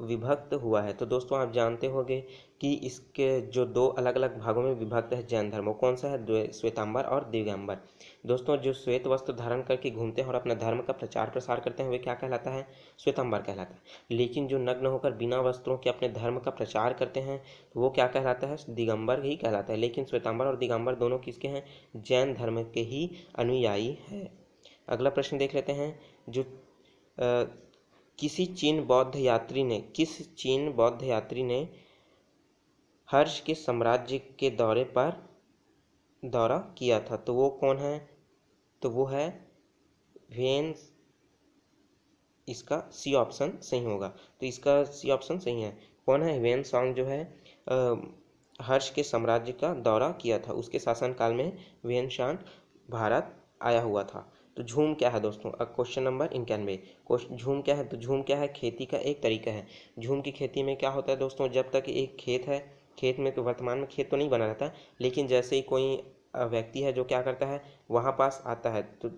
विभक्त हुआ है तो दोस्तों आप जानते होंगे कि इसके जो दो अलग अलग भागों में विभक्त है जैन धर्म वो कौन सा है श्वेतांबर और दिव्यांबर दोस्तों जो श्वेत वस्त्र धारण करके घूमते हैं और अपना धर्म का प्रचार प्रसार करते हैं वे क्या कहलाता है श्वेतांबर कहलाता है लेकिन जो नग्न होकर बिना वस्त्रों के अपने धर्म का प्रचार करते हैं वो क्या कहलाता है दिगंबर ही कहलाता है लेकिन श्वेतांबर और दिगंबर दोनों किसके हैं जैन धर्म के ही अनुयायी है अगला प्रश्न देख लेते हैं जो आ, किसी चीन बौद्ध यात्री ने किस चीन बौद्ध यात्री ने हर्ष के साम्राज्य के दौरे पर दौरा किया था तो वो कौन है तो वो है वेन्स इसका सी ऑप्शन सही होगा तो इसका सी ऑप्शन सही है कौन है वेन सॉन्ग जो है आ, हर्ष के साम्राज्य का दौरा किया था उसके शासनकाल में वेन शांत भारत आया हुआ था तो झूम क्या है दोस्तों अब क्वेश्चन नंबर इक्यानवे झूम क्या है तो झूम क्या है खेती का एक तरीका है झूम की खेती में क्या होता है दोस्तों जब तक एक खेत है खेत में तो वर्तमान में खेत तो नहीं बना रहता लेकिन जैसे ही कोई व्यक्ति है जो क्या करता है वहाँ पास आता है तो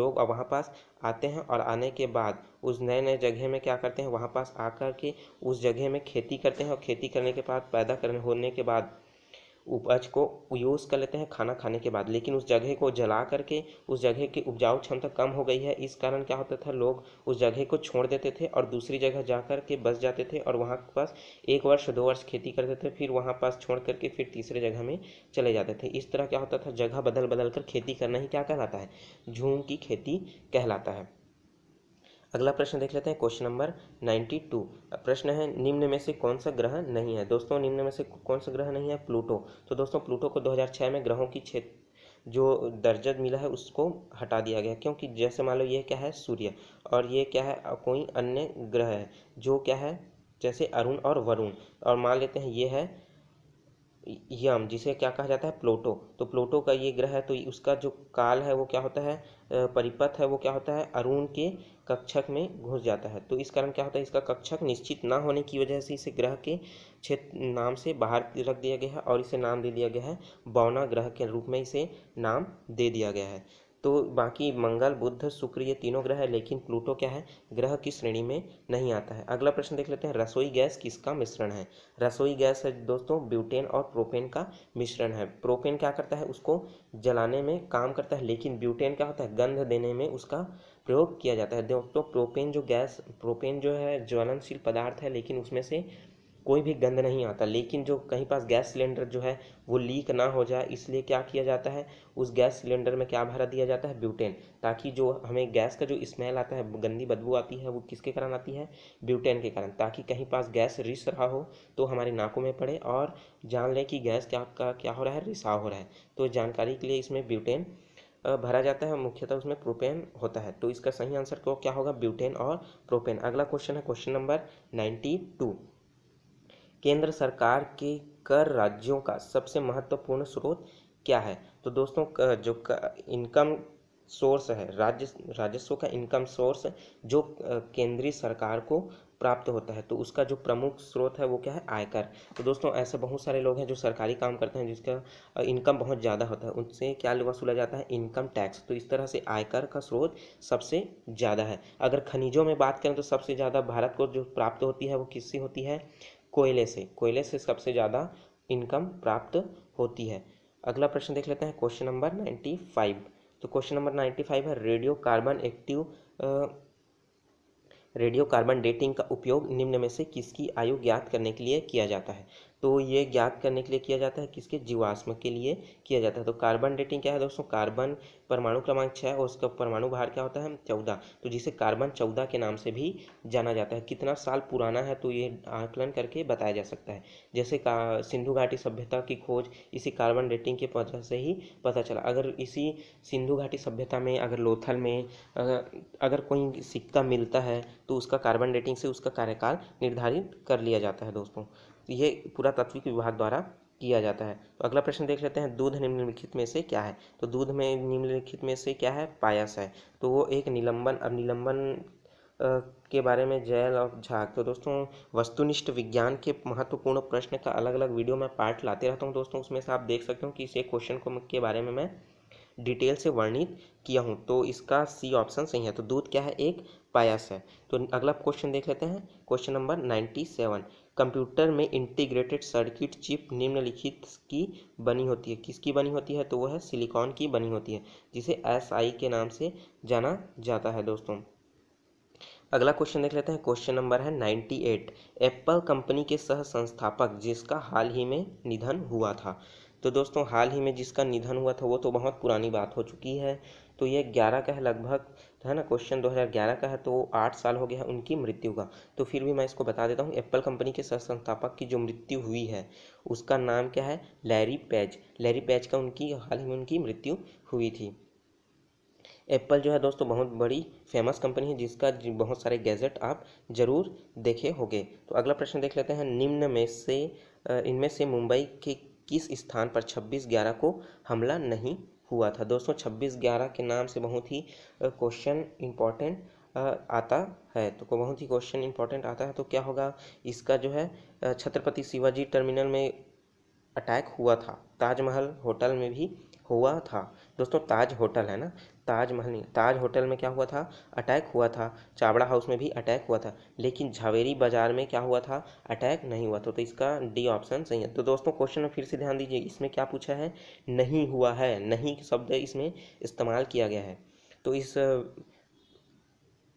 लोग वहाँ पास आते हैं और आने के बाद उस नए नए जगह में क्या करते हैं वहाँ पास आकर के उस जगह में खेती करते हैं और खेती करने के बाद पैदा करने होने के बाद उपज को यूज़ कर लेते हैं खाना खाने के बाद लेकिन उस जगह को जला करके उस जगह की उपजाऊ क्षमता कम हो गई है इस कारण क्या होता था लोग उस जगह को छोड़ देते थे और दूसरी जगह जा कर के बस जाते थे और वहाँ पास एक वर्ष दो वर्ष खेती करते थे फिर वहाँ पास छोड़ करके फिर तीसरे जगह में चले जाते थे इस तरह क्या होता था जगह बदल बदल कर खेती करना ही क्या कहलाता है झूम की खेती कहलाता है अगला प्रश्न देख लेते हैं क्वेश्चन नंबर नाइन्टी टू प्रश्न है निम्न में से कौन सा ग्रह नहीं है दोस्तों निम्न में से कौन सा ग्रह नहीं है प्लूटो तो दोस्तों प्लूटो को 2006 में ग्रहों की क्षेत्र जो दर्जा मिला है उसको हटा दिया गया क्योंकि जैसे मान लो ये क्या है सूर्य और ये क्या है कोई अन्य ग्रह है जो क्या है जैसे अरुण और वरुण और मान लेते हैं ये है यम जिसे क्या कहा जाता है प्लूटो तो प्लूटो का ये ग्रह है तो उसका जो काल है वो क्या होता है परिपथ है वो क्या होता है अरुण के कक्षक में घुस जाता है तो इस कारण क्या होता है इसका कक्षक निश्चित ना होने की वजह से इसे ग्रह के क्षेत्र नाम से बाहर रख दिया गया है और इसे नाम दे दिया गया है बौना ग्रह के रूप में इसे नाम दे दिया गया है तो बाकी मंगल बुद्ध शुक्र ये तीनों ग्रह है लेकिन प्लूटो क्या है ग्रह की श्रेणी में नहीं आता है अगला प्रश्न देख लेते हैं रसोई गैस किसका मिश्रण है रसोई गैस है दोस्तों ब्यूटेन और प्रोपेन का मिश्रण है प्रोपेन क्या करता है उसको जलाने में काम करता है लेकिन ब्यूटेन क्या होता है गंध देने में उसका प्रयोग किया जाता है दोस्तों प्रोपेन जो गैस प्रोपेन जो है ज्वलनशील पदार्थ है लेकिन उसमें से कोई भी गंध नहीं आता लेकिन जो कहीं पास गैस सिलेंडर जो है वो लीक ना हो जाए इसलिए क्या किया जाता है उस गैस सिलेंडर में क्या भरा दिया जाता है ब्यूटेन ताकि जो हमें गैस का जो स्मेल आता है गंदी बदबू आती है वो किसके कारण आती है ब्यूटेन के कारण ताकि कहीं पास गैस रिस रहा हो तो हमारी नाकों में पड़े और जान लें कि गैस क्या का क्या हो रहा है रिसाव हो रहा है तो जानकारी के लिए इसमें ब्यूटेन भरा जाता है मुख्यतः उसमें प्रोपेन होता है तो इसका सही आंसर क्या होगा ब्यूटेन और प्रोपेन अगला क्वेश्चन है क्वेश्चन नंबर नाइन्टी टू केंद्र सरकार के कर राज्यों का सबसे महत्वपूर्ण स्रोत क्या है तो दोस्तों जो इनकम सोर्स है राज्य राजस्व का इनकम सोर्स जो केंद्रीय सरकार को प्राप्त होता है तो उसका जो प्रमुख स्रोत है वो क्या है आयकर तो दोस्तों ऐसे बहुत सारे लोग हैं जो सरकारी काम करते हैं जिसका इनकम बहुत ज़्यादा होता है उनसे क्या वसूला जाता है इनकम टैक्स तो इस तरह से आयकर का स्रोत सबसे ज़्यादा है अगर खनिजों में बात करें तो सबसे ज़्यादा भारत को जो प्राप्त होती है वो किससे होती है कोयले से कोयले से सबसे ज़्यादा इनकम प्राप्त होती है अगला प्रश्न देख लेते हैं क्वेश्चन नंबर नाइन्टी फाइव तो क्वेश्चन नंबर नाइन्टी फाइव है radio carbon active radio carbon dating का उपयोग निम्न में से किसकी आयु ज्ञात करने के लिए किया जाता है तो ये ज्ञात करने के लिए किया जाता है किसके जीवाश्म के लिए किया जाता है तो कार्बन डेटिंग क्या है दोस्तों कार्बन परमाणु क्रमांक छः और उसका परमाणु भार क्या होता है चौदह तो जिसे कार्बन चौदह के नाम से भी जाना जाता है कितना साल पुराना है तो ये आकलन करके बताया जा सकता है जैसे का सिंधु घाटी सभ्यता की खोज इसी कार्बन डेटिंग के वजह से ही पता चला अगर इसी सिंधु घाटी सभ्यता में अगर लोथल में अगर कोई सिक्का मिलता है तो उसका कार्बन डेटिंग से उसका कार्यकाल निर्धारित कर लिया जाता है दोस्तों ये ये पुरातात्विक विभाग द्वारा किया जाता है तो अगला प्रश्न देख लेते हैं दूध निम्नलिखित में से क्या है तो दूध में निम्नलिखित में से क्या है पायस है तो वो एक निलंबन अब निलंबन के बारे में जैल और झाक तो दोस्तों वस्तुनिष्ठ विज्ञान के महत्वपूर्ण प्रश्न का अलग अलग वीडियो में पार्ट लाते रहता हूँ दोस्तों उसमें से आप देख सकते हो कि इस क्वेश्चन को के बारे में मैं डिटेल से वर्णित किया हूँ तो इसका सी ऑप्शन सही है तो दूध क्या है एक पायस है तो अगला क्वेश्चन देख लेते हैं question number ninety seven computer में इंटीग्रेटेड सर्किट चिप निम्नलिखित की बनी होती है किसकी बनी होती है तो वह है सिलिकॉन की बनी होती है जिसे एस आई के नाम से जाना जाता है दोस्तों अगला क्वेश्चन देख लेते हैं क्वेश्चन नंबर है नाइन्टी एट एप्पल कंपनी के सह संस्थापक जिसका हाल ही में निधन हुआ था तो दोस्तों हाल ही में जिसका निधन हुआ था वो तो बहुत पुरानी बात हो चुकी है तो ये ग्यारह का लगभग है ना क्वेश्चन 2011 का है तो आठ साल हो गया है उनकी मृत्यु का तो फिर भी मैं इसको बता देता हूँ एप्पल कंपनी के सह संस्थापक की जो मृत्यु हुई है उसका नाम क्या है लैरी पैज लैरी पैज का उनकी हाल ही में उनकी मृत्यु हुई थी एप्पल जो है दोस्तों बहुत बड़ी फेमस कंपनी है जिसका बहुत सारे गैजेट आप ज़रूर देखे होंगे तो अगला प्रश्न देख लेते हैं निम्न में से इनमें से मुंबई के किस स्थान पर 26 ग्यारह को हमला नहीं हुआ था दो सौ छब्बीस ग्यारह के नाम से बहुत ही क्वेश्चन इंपॉर्टेंट आता है तो बहुत ही क्वेश्चन इंपॉर्टेंट आता है तो क्या होगा इसका जो है छत्रपति शिवाजी टर्मिनल में अटैक हुआ था ताजमहल होटल में भी हुआ था दोस्तों ताज होटल है ना ताज महल नहीं ताज होटल में क्या हुआ था अटैक हुआ था चावड़ा हाउस में भी अटैक हुआ था लेकिन झावेरी बाज़ार में क्या हुआ था अटैक नहीं हुआ था तो, तो इसका डी ऑप्शन सही है तो दोस्तों क्वेश्चन में फिर से ध्यान दीजिए इसमें क्या पूछा है नहीं हुआ है नहीं शब्द इसमें इस्तेमाल किया गया है तो इस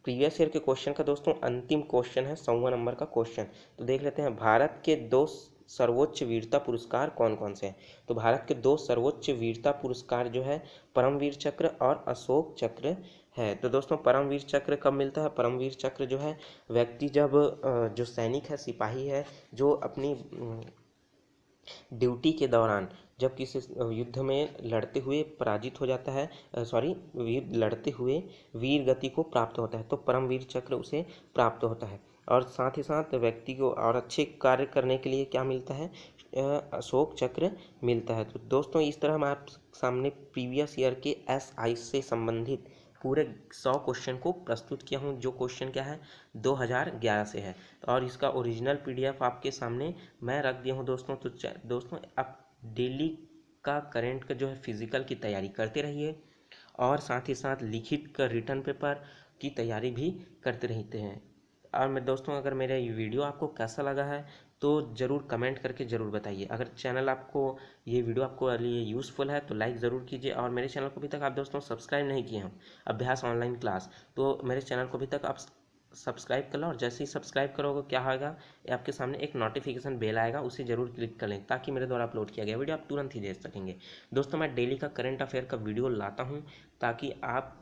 प्रीवियस ईयर के क्वेश्चन का दोस्तों अंतिम क्वेश्चन है सौवा नंबर का क्वेश्चन तो देख लेते हैं भारत के दो सर्वोच्च वीरता पुरस्कार कौन कौन से हैं तो भारत के दो सर्वोच्च वीरता पुरस्कार जो है परमवीर चक्र और अशोक चक्र है तो दोस्तों परमवीर चक्र कब मिलता है परमवीर चक्र जो है व्यक्ति जब जो सैनिक है सिपाही है जो अपनी ड्यूटी के दौरान जब किसी युद्ध में लड़ते हुए पराजित हो जाता है सॉरी लड़ते हुए वीर गति को प्राप्त होता है तो परमवीर चक्र उसे प्राप्त होता है और साथ ही साथ व्यक्ति को और अच्छे कार्य करने के लिए क्या मिलता है अशोक चक्र मिलता है तो दोस्तों इस तरह हम आप सामने प्रीवियस ईयर के एस आई से संबंधित पूरे सौ क्वेश्चन को प्रस्तुत किया हूँ जो क्वेश्चन क्या है 2011 से है और इसका ओरिजिनल पीडीएफ आपके सामने मैं रख दिया हूँ दोस्तों तो दोस्तों आप डेली का करेंट का जो है फिजिकल की तैयारी करते रहिए और साथ ही साथ लिखित का रिटर्न पेपर की तैयारी भी करते रहते हैं और मैं दोस्तों अगर मेरा ये वीडियो आपको कैसा लगा है तो ज़रूर कमेंट करके ज़रूर बताइए अगर चैनल आपको ये वीडियो आपको लिए यूज़फुल है तो लाइक ज़रूर कीजिए और मेरे चैनल को अभी तक आप दोस्तों सब्सक्राइब नहीं किए हैं अभ्यास ऑनलाइन क्लास तो मेरे चैनल को अभी तक आप सब्सक्राइब कर लो और जैसे ही सब्सक्राइब करोगे क्या होगा आपके सामने एक नोटिफिकेशन बेल आएगा उसे जरूर क्लिक कर लें ताकि मेरे द्वारा अपलोड किया गया वीडियो आप तुरंत ही देख सकेंगे दोस्तों मैं डेली का करंट अफेयर का वीडियो लाता हूँ ताकि आप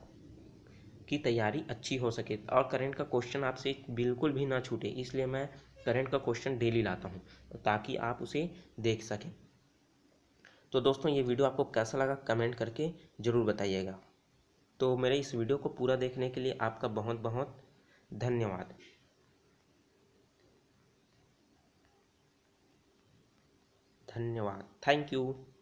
की तैयारी अच्छी हो सके और करंट का क्वेश्चन आपसे बिल्कुल भी ना छूटे इसलिए मैं करंट का क्वेश्चन डेली लाता हूँ ताकि आप उसे देख सकें तो दोस्तों ये वीडियो आपको कैसा लगा कमेंट करके ज़रूर बताइएगा तो मेरे इस वीडियो को पूरा देखने के लिए आपका बहुत बहुत धन्यवाद धन्यवाद थैंक यू